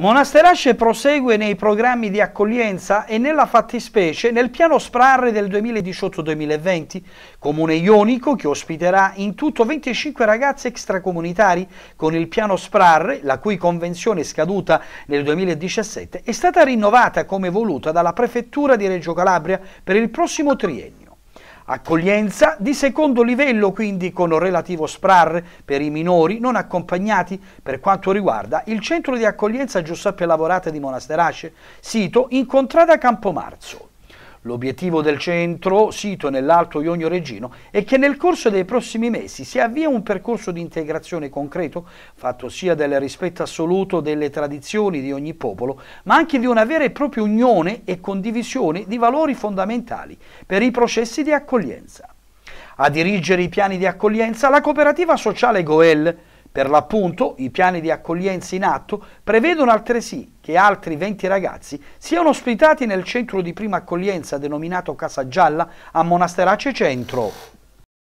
Monasterasce prosegue nei programmi di accoglienza e nella fattispecie nel piano Sprarre del 2018-2020, comune ionico che ospiterà in tutto 25 ragazzi extracomunitari con il piano Sprarre, la cui convenzione scaduta nel 2017 è stata rinnovata come voluta dalla prefettura di Reggio Calabria per il prossimo triennio. Accoglienza di secondo livello quindi con relativo SPRAR per i minori non accompagnati per quanto riguarda il centro di accoglienza Giuseppe Lavorate di Monasterace, sito in contrada Campomarzo. L'obiettivo del centro, sito nell'Alto Ionio Regino, è che nel corso dei prossimi mesi si avvia un percorso di integrazione concreto, fatto sia del rispetto assoluto delle tradizioni di ogni popolo, ma anche di una vera e propria unione e condivisione di valori fondamentali per i processi di accoglienza. A dirigere i piani di accoglienza la cooperativa sociale Goel, per l'appunto, i piani di accoglienza in atto prevedono altresì che altri 20 ragazzi siano ospitati nel centro di prima accoglienza denominato Casa Gialla a Monasterace Centro.